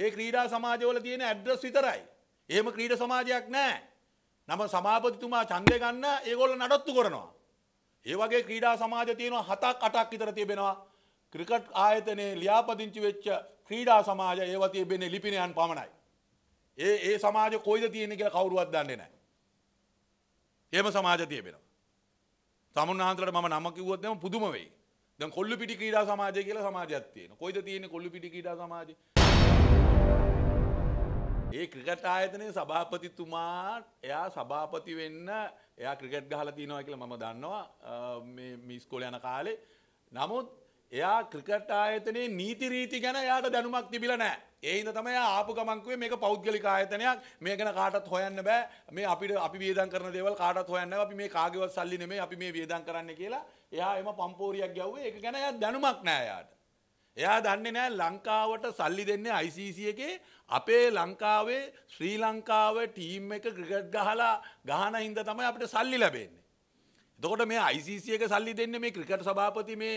ඒ ක්‍රීඩා සමාජවල තියෙන ඇඩ්‍රස් විතරයි. එහෙම ක්‍රීඩ සමාජයක් නැහැ. නම සභාපතිතුමා ඡන්දය ගන්න ඒගොල්ල නඩත්තු කරනවා. ඒ වගේ ක්‍රීඩා සමාජ තියෙනවා හතක් අටක් විතර තිබෙනවා. ක්‍රිකට් ආයතනයේ ලියාපදිංචි වෙච්ච ක්‍රීඩා සමාජ ඒවා තිබෙන්නේ ලිපිනයන් පමණයි. ඒ ඒ සමාජ කොයිද තියෙන්නේ කියලා කවුරුවත් දන්නේ නැහැ. එහෙම සමාජ තිබෙනවා. තමුන්හන්තරට මම නම කිව්වොත් නම් පුදුම වෙයි. දැන් කොල්ලුපිටි ක්‍රීඩා සමාජය කියලා සමාජයක් තියෙනවා. කොයිද තියෙන්නේ කොල්ලුපිටි ක්‍රීඩා සමාජය? ඒ ක්‍රිකට් ආයතනයේ සභාපතිතුමා එයා සභාපති වෙන්න එයා ක්‍රිකට් ගහලා තියෙනවා කියලා මම දන්නවා මේ මේ ඉස්කෝලේ යන කාලේ. නමුත් එයා ක්‍රිකට් ආයතනයේ නීති රීති ගැන එයාට දැනුමක් තිබිලා නැහැ. ඒ හින්දා තමයි එයා ආපු ගමන් කිව්වේ මේක පෞද්ගලික ආයතනයක්. මේ ගැන කාටවත් හොයන්න බෑ. මේ අපිට අපි වියදම් කරන දේවල් කාටවත් හොයන්න බෑ. අපි මේ කාගේවත් සල්ලි නෙමෙයි. අපි මේ වියදම් කරන්නේ කියලා. එයා එම පම්පෝරියක් ගැව්වේ. ඒක ගැන එයා දැනුමක් නැහැ එයාට. එයා දන්නේ නෑ ලංකාවට සල්ලි දෙන්නේ ICC එකේ අපේ ලංකාවේ ශ්‍රී ලංකාව ටීම් එක ක්‍රිකට් ගහලා ගහන හින්දා තමයි අපිට සල්ලි ලැබෙන්නේ. එතකොට මේ ICC එක සල්ලි දෙන්නේ මේ ක්‍රිකට් සභාපති මේ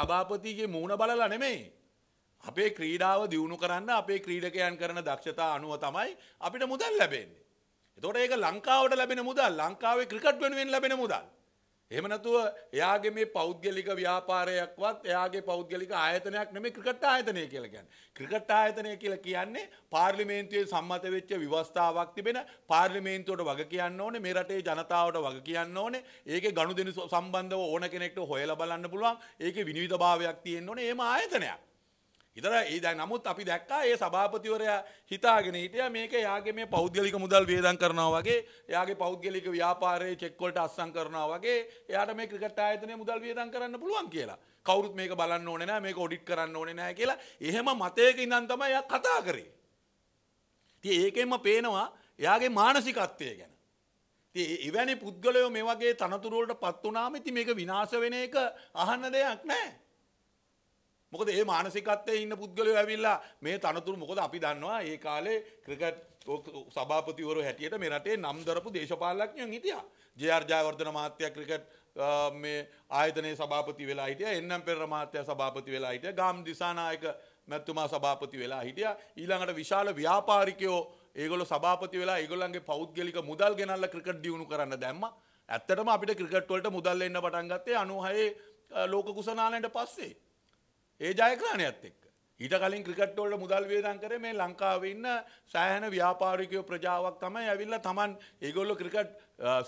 සභාපතිගේ මූණ බලලා නෙමෙයි. අපේ ක්‍රීඩාව දියුණු කරන්න අපේ ක්‍රීඩකයන් කරන දක්ෂතා අනුව තමයි අපිට මුදල් ලැබෙන්නේ. එතකොට ඒක ලංකාවට ලැබෙන මුදල් ලංකාවේ ක්‍රිකට් වෙනුවෙන් ලැබෙන මුදල්. එහෙම නැතුව එයාගේ මේ පෞද්ගලික ව්‍යාපාරයක්වත් එයාගේ පෞද්ගලික ආයතනයක් නෙමෙයි ක්‍රිකට් ආයතනය කියලා කියන්නේ. ක්‍රිකට් ආයතනය කියලා කියන්නේ පාර්ලිමේන්තුවේ සම්මත වෙච්ච ව්‍යවස්ථාවක් තිබෙන පාර්ලිමේන්තුවට වග කියන්න ඕනේ මේ රටේ ජනතාවට වග කියන්න ඕනේ. ඒකේ ගනුදෙනු සම්බන්ධව ඕන කෙනෙක්ට හොයලා බලන්න පුළුවන්. ඒකේ විනිවිදභාවයක් තියෙන්න ඕනේ. එහෙම ආයතනයක්. ඉතර ඒ නමුත් අපි දැක්කා ඒ සභාපතිවරයා හිතාගෙන හිටියා මේක යාගේ මේ පෞද්ගලික මුදල් වියදම් කරනවා වගේ යාගේ පෞද්ගලික ව්‍යාපාරයේ චෙක් වලට අස්සම් කරනවා වගේ එයාට මේ ක්‍රිකට් ආයතනයේ මුදල් වියදම් කරන්න පුළුවන් කියලා. කවුරුත් මේක බලන්න ඕනේ නැහැ මේක ඔඩිට් කරන්න ඕනේ නැහැ කියලා එහෙම මතයක ඉඳන් තමයි එයා කතා කරේ. ඉතින් ඒකෙන්ම පේනවා එයාගේ මානසිකත්වය ගැන. ඉතින් එවැනි පුද්ගලයෝ මේ වගේ තනතුරු වලට පත් වුණාම ඉතින් මේක විනාශ වෙන එක අහන්න දෙයක් නැහැ. මොකද ඒ මානසිකත්වයේ ඉන්න පුද්ගලයෝ ඇවිල්ලා මේ තනතුරු මොකද අපි දන්නවා ඒ කාලේ ක්‍රිකට් සභාපතිවරු හැටියට මේ රටේ නම් දරපු දේශපාලනඥයන් හිටියා. ජේ.ආර්. ජයවර්ධන මහත්තයා ක්‍රිකට් මේ ආයතනයේ සභාපති වෙලා හිටියා. එන්නම් පෙරේර මහත්තයා සභාපති වෙලා හිටියා. ගාම් දිසානායක මැතිතුමා සභාපති වෙලා හිටියා. ඊළඟට විශාල ව්‍යාපාරිකයෝ ඒගොල්ලෝ සභාපති වෙලා ඒගොල්ලන්ගේ පෞද්ගලික මුදල් ගෙනල්ලා ක්‍රිකට් දියුණු කරන්න දැම්මා. ඇත්තටම අපිට ක්‍රිකට් වලට මුදල් එන්න පටන් ගත්තේ 96 ලෝක කුසනාලයට පස්සේ. ඒ ජයග්‍රහණයත් එක්ක. ඊට කලින් ක්‍රිකට් වලට මුදල් වියදම් කරේ මේ ලංකාවේ ඉන්න සෑහෙන ව්‍යාපාරිකයෝ ප්‍රජාවක් තමයි ඇවිල්ලා Taman ඒගොල්ලෝ ක්‍රිකට්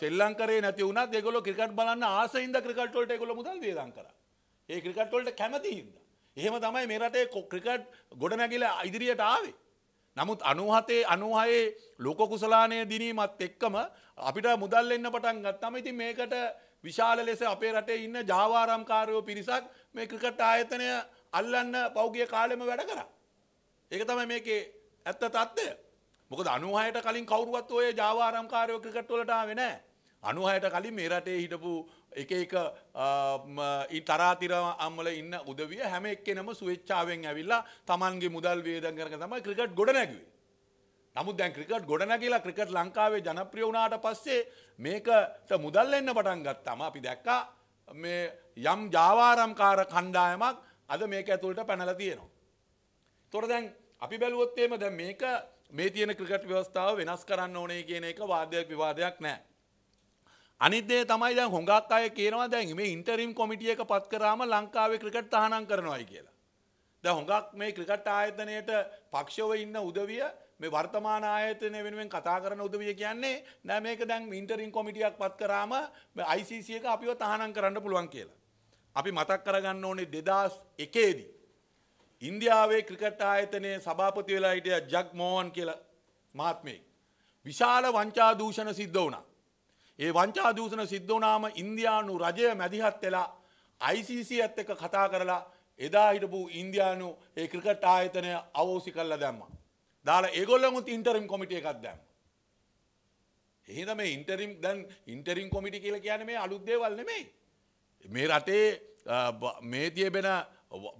සෙල්ලම් කරේ නැති වුණත් ඒගොල්ලෝ ක්‍රිකට් බලන්න ආසෙන්ද ක්‍රිකට් වලට ඒගොල්ලෝ මුදල් වියදම් කරා. ඒ ක්‍රිකට් වලට කැමති හින්දා. එහෙම තමයි මේ රටේ ක්‍රිකට් ගොඩනැගිලා ඉදිරියට ආවේ. නමුත් අනුහතේ අනුහයේ ලෝක කුසලානය දිනීමත් එක්කම අපිට මුදල් එන්න පටන් ගත්තම ඉතින් මේකට විශාල ලෙස අපේ රටේ ඉන්න ජාවාරම්කාරයෝ පිරිසක් මේ ක්‍රිකට් ආයතනය අල්ලන්න පෞගිය කාලෙම වැඩ කරා. ඒක තමයි මේකේ ඇත්ත තත්ත්වය. මොකද 96ට කලින් කවුරුවත් ඔය ජාවාරම්කාරයෝ ක්‍රිකට් වලට ආවේ නැහැ. 96ට කලින් මේ රටේ හිටපු එක එක තරාතිර අම්මල ඉන්න උදවිය හැම එක්කෙනම සුවේච්ඡාවෙන් ඇවිල්ලා Tamanගේ මුදල් වේදම් කරගෙන තමයි ක්‍රිකට් ගොඩනැගුවේ. නමුත් දැන් ක්‍රිකට් ගොඩනැගිලා ක්‍රිකට් ලංකාවේ ජනප්‍රිය වුණාට පස්සේ මේකට මුදල් එන්න පටන් ගත්තාම අපි දැක්කා මේ යම් ජාවාරම්කාර කණ්ඩායමක් අද මේක ඇතුළට පැනලා තියෙනවා. තොර දැන් අපි බැලුවොත් එහෙම දැන් මේක මේ තියෙන ක්‍රිකට් ව්‍යවස්ථාව වෙනස් කරන්න ඕනේ කියන එක වාදයක් විවාදයක් නෑ. අනිත් දේ තමයි දැන් හුඟක් අය කියනවා දැන් මේ ඉන්ටරිම් කොමිටිය එක පත් කරාම ලංකාවේ ක්‍රිකට් තහනම් කරනවායි කියලා. දැන් හුඟක් මේ ක්‍රිකට් ආයතනයේට පක්ෂව ඉන්න උදවිය මේ වර්තමාන ආයතනය වෙනුවෙන් කතා කරන උදවිය කියන්නේ නෑ මේක දැන් ඉන්ටරිම් කොමිටියක් පත් කරාම ICC එක අපිව තහනම් කරන්න පුළුවන් කියලා. අපි මතක් කරගන්න ඕනේ 2001 දී ඉන්දියාවේ ක්‍රිකට් ආයතනයේ සභාපති වෙලා හිටිය ජග් මෝහන් කියලා මහත්මයෙක් විශාල වංචා දූෂණ සිද්ධ වුණා. ඒ වංචා දූෂණ සිද්ධ වුණාම ඉන්දියානු රජය මැදිහත් වෙලා ICC ඇත් එක්ක කතා කරලා එදා හිටපු ඉන්දියානු ඒ ක්‍රිකට් ආයතනය අවෝසි කරලා දැම්මා. දාලා ඒගොල්ලමුත් ඉන්ටරිම් කොමිටි එකක් දැම්මා. එහෙනම් මේ ඉන්ටරිම් දැන් ඉන්ටරිම් කොමිටි කියලා කියන්නේ මේ අලුත් දේවල් නෙමෙයි. මේ රටේ මේ තියබෙන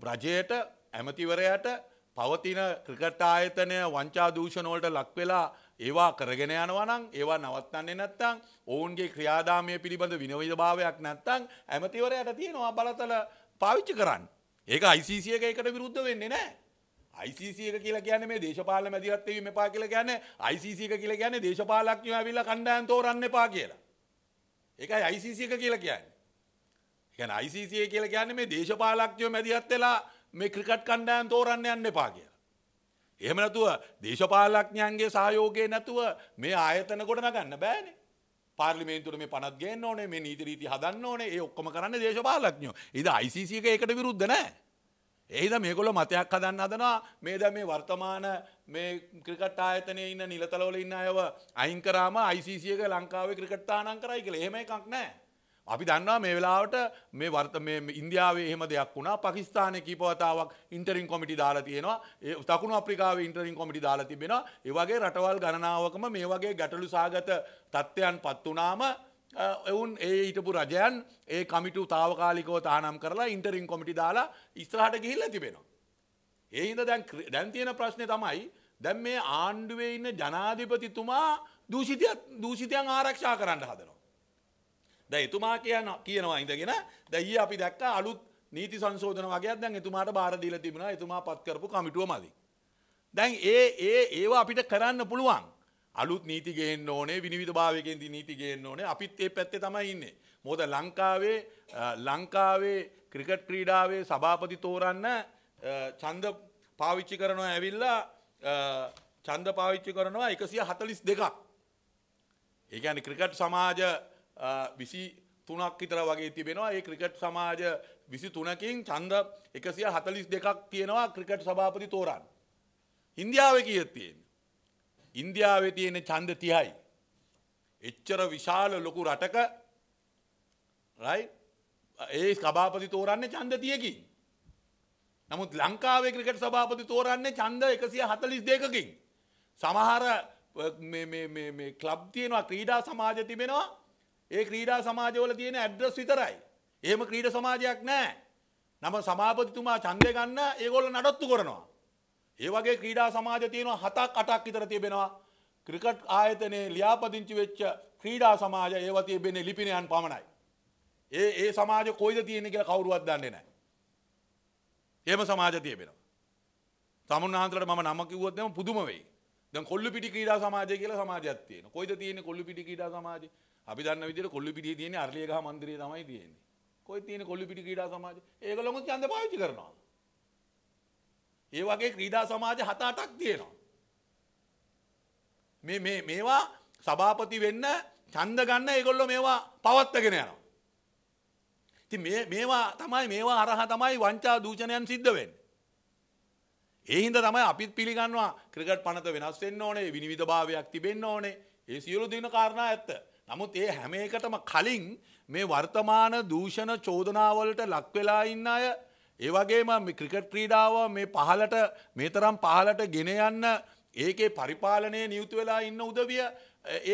රජයට ඇමතිවරයට පවතින ක්‍රිකට ආයතනය වංචා දූෂණෝලට ලක්වෙලා ඒවා කරගෙන යනවනම් ඒවා නවත්තන්නේ නැත්තං ඔවුන්ගේ ක්‍රියාදාමය පිළිබඳ විනවිධ භාවයක් නැත්තං ඇමතිවරයට තියෙනවා බලතල පාවිච්චි කරන්න. ඒක ICC එක එකට විරුද්ධ වෙන්නේ නෑ. ICC එක කියලා කියන්නේ මේ දේශපාලන මැදිහත් වීම එපා කියලා කියන්නේ ICC එක කියලා කියන්නේ දේශපාලකයෝ ඇවිල්ලා කණ්ඩායම් තෝරන්න එපා කියලා. ඒකයි ICC එක කියලා කියන්නේ. ගැන යිසිය කියල ගැන මේ දේශපාලක්ඥයෝ මැදිහත් වෙලා මේ ක්‍රිකට් කණ්ඩෑන් තෝරන්න යන්න එපා කියලා. එහෙම නැතුව දේශපාලඥයන්ගේ සහයෝගය නැතුව මේ ආයතන ගොඩ නගන්න බෑනේ. පාර්ලිමේන්තුවට මේ පනත් ගේන්න ඕනේ මේ නීති රීති හදන්න ඕනේ ඒ ඔක්කොම කරන්න දේශපාලඥයෝ. ඉතින් ICC එක ඒකට විරුද්ධ නැහැ. එහිද මේගොල්ලෝ මතයක් හදන්න හදනවා මේ දැන් මේ වර්තමාන මේ ක්‍රිකට් ආයතනයේ ඉන්න නිලතල වල ඉන්න අයව අයින් කරාම ICC එක ලංකාවේ ක්‍රිකට් තානාම් කරයි කියලා. එහෙම එකක් නැහැ. අපි දන්නවා මේ වෙලාවට මේ වර්ත මේ ඉන්දියාවේ එහෙම දෙයක් වුණා පාකිස්තානයේ කීප වතාවක් ඉන්ටරිම් කොමිටි දාලා තියෙනවා ඒ දකුණු ආප්‍රිකාවේ ඉන්ටරිම් කොමිටි දාලා තිබෙනවා ඒ වගේ රටවල් ගණනාවකම මේ වගේ ගැටලු සාගත තත්ත්වයන්පත් වුණාම එවුන් ඒ හිටපු රජයන් ඒ කමිටු తాවකාලිකව තහනම් කරලා ඉන්ටරිම් කොමිටි දාලා ඉස්සරහට ගිහිල්ලා තිබෙනවා ඒ හින්දා දැන් දැන් තියෙන ප්‍රශ්නේ තමයි දැන් මේ ආණ්ඩුවේ ඉන්න ජනාධිපතිතුමා දූෂිතයන් ආරක්ෂා කරන්න හදනවා දැන් එතුමා කියන කියනවා ඉඳගෙන දැන් ඊයේ අපි දැක්ක අලුත් නීති සංශෝධන වගේක් දැන් එතුමාට බාර දීලා තිබුණා එතුමා පත් කරපු කමිටුව මදි. දැන් ඒ ඒ ඒවා අපිට කරන්න පුළුවන්. අලුත් නීති ගේන්න ඕනේ විනිවිදභාවයකින් නීති ගේන්න ඕනේ අපිත් ඒ පැත්තේ තමයි ඉන්නේ. මොකද ලංකාවේ ලංකාවේ ක්‍රිකට් ක්‍රීඩාවේ සභාපති තෝරන්න ඡන්ද පාවිච්චි කරනවා ඇවිල්ලා ඡන්ද පාවිච්චි කරනවා 142ක්. ඒ කියන්නේ ක්‍රිකට් සමාජ විසි තුනක් විතර වගේ තිබෙනවා ඒ ක්‍රිකට් සමාජ විසි තුනකින් චන්ද එකසිය හතලිස් දෙකක් තියෙනවා ක්‍රිකට් සභාපති තෝරන්. ඉන්දියාව කියත් තියෙන්. ඉන්දියාවේ තියෙන චන්ද තියයි. එච්චර විශාල ලොකු රටක රයි ඒ ස්කභාපති තෝරන්නේ චන්ද තියකින්. නමුත් ලංකාවේ ක්‍රිකට් සභාපති තෝරන්නේ චන්ද එකසිය හතලිස් දෙකකින්. සමහර කලබ් තියෙනවා ක්‍රීඩා සමාජ තිබෙනවා ඒ ක්‍රීඩා සමාජවල තියෙන ඇඩ්‍රස් විතරයි. එහෙම ක්‍රීඩා සමාජයක් නැහැ. නම සභාපතිතුමා ඡන්දය ගන්න ඒගොල්ලෝ නඩත්තු කරනවා. ඒ වගේ ක්‍රීඩා සමාජ තියෙනවා හතක් අටක් විතර තිබෙනවා. ක්‍රිකට් ආයතනයේ ලියාපදිංචි වෙච්ච ක්‍රීඩා සමාජ ඒවා තිබෙන්නේ ලිපිනයන් පමණයි. ඒ ඒ සමාජ කොයිද තියෙන්නේ කියලා කවුරුවත් දන්නේ නැහැ. එහෙම සමාජ තිබෙනවා. තමුන්හන්තරට මම නම කිව්වොත් එම පුදුම වෙයි. දැන් කොල්ලුපිටි ක්‍රීඩා සමාජය කියලා සමාජයක් තියෙනවා. කොයිද තියෙන්නේ කොල්ලුපිටි ක්‍රීඩා සමාජය? අපි දන්න විදිහට කොල්ලුපිටියේ තියෙන්නේ අරලියගහ මන්දිරය තමයි තියෙන්නේ. කොයි තියෙන්නේ කොල්ලුපිටි ක්‍රීඩා සමාජය? ඒගොල්ලෝ ඡන්ද පාවිච්චි කරනවා. ඒ වගේ ක්‍රීඩා සමාජ හත අටක් තියෙනවා. මේ මේ මේවා සභාපති වෙන්න ඡන්ද ගන්න ඒගොල්ලෝ මේවා පවත්වාගෙන යනවා. ඉතින් මේ මේවා තමයි මේවා අරහ තමයි වංචා දූෂණයන් සිද්ධ වෙන්නේ. ඒ හින්ද තමයි අපිත් පිළිගන්නවා ක්‍රිකට් පනත වෙනස් වෙන්න ඕනේ විනිවිධභාවයක් තිබෙන්න ඕනේ ඒ සියලු දින කාරණා ඇත්ත. නමුත් ඒ හැම එකටම කලින් මේ වර්තමාන දූෂණ චෝදනාවලට ලක්වෙලා ඉන්න අය ඒ වගේම ක්‍රිකට් ක්‍රීඩාව මේ පහලට මේතරම් පහලට ගෙන යන්න ඒකේ පරිපාලනය නියුතු වෙලා ඉන්න උදවිය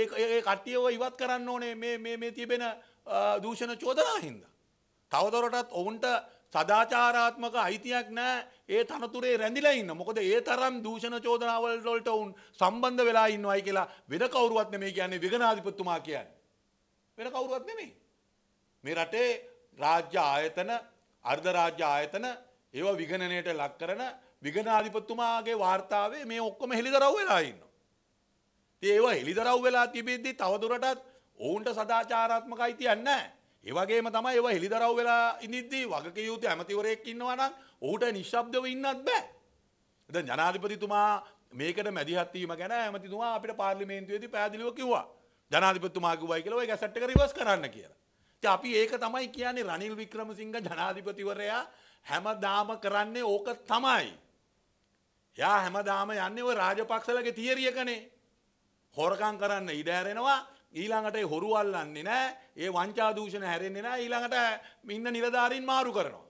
ඒ කට්ටියව ඉවත් කරන්න ඕනේ මේ තිබෙන දූෂණ චෝදනා හින්ද. තවදොරටත් ඔවුන්ට සදාචාරාත්මක අයිතියක් නෑ ඒ තනතුරේ රැඳිලා ඉන්න මොකද ඒ තරම් දූෂණ චෝදනාවල් වලට උන් සම්බන්ධ වෙලා ඉන්නවයි කියලා වෙන කවුරුවත් නෙමෙයි කියන්නේ විගණාධිපතිතුමා කියන්නේ. වෙන කවුරුවත් නෙමෙයි. මේ රටේ රාජ්‍ය ආයතන, අර්ධ රාජ්‍ය ආයතන ඒව විගණනයට ලක් කරන විගණාධිපතිතුමාගේ වාර්තාවේ මේ ඔක්කොම හෙලිදරව් වෙලා ඉන්නවා. ඉතින් ඒව හෙලිදරව් වෙලා තිබෙද්දී තවදුරටත් ඔවුන්ට සදාචාරාත්මක අයිතියක් නැහැ. ඒවගේම තමයි ඒව හෙළිදරව් වෙලා ඉඳිද්දී වගක යුතු ඇමතිවරයෙක් ඉන්නවා නම් ඔහුට නිශ්ශබ්දව ඉන්නත් බෑ. දැන් ජනාධිපතිතුමා මේකට මැදිහත් වීම ගැන ඇමතිතුමා අපිට පාර්ලිමේන්තුවේදී පැහැදිලිව කිව්වා. ජනාධිපතිතුමා කිව්වයි කියලා ওই ගැසට් එක රිවර්ස් කරන්න කියලා. ඉතින් අපි ඒක තමයි කියන්නේ රනිල් වික්‍රමසිංහ ජනාධිපතිවරයා හැමදාම කරන්නේ ඕක තමයි. යා හැමදාම යන්නේ ඔය රාජපක්ෂලගේ තියරියකනේ. හොරකම් කරන්න ඉඩ ඇරෙනවා ඊළඟට හොරු අල්ලන්නේ නෑ ඒ වංචා දූෂණ හැරෙන්නේ නෑ ඊළඟට ඉන්න නිලධාරීන් මාරු කරනවා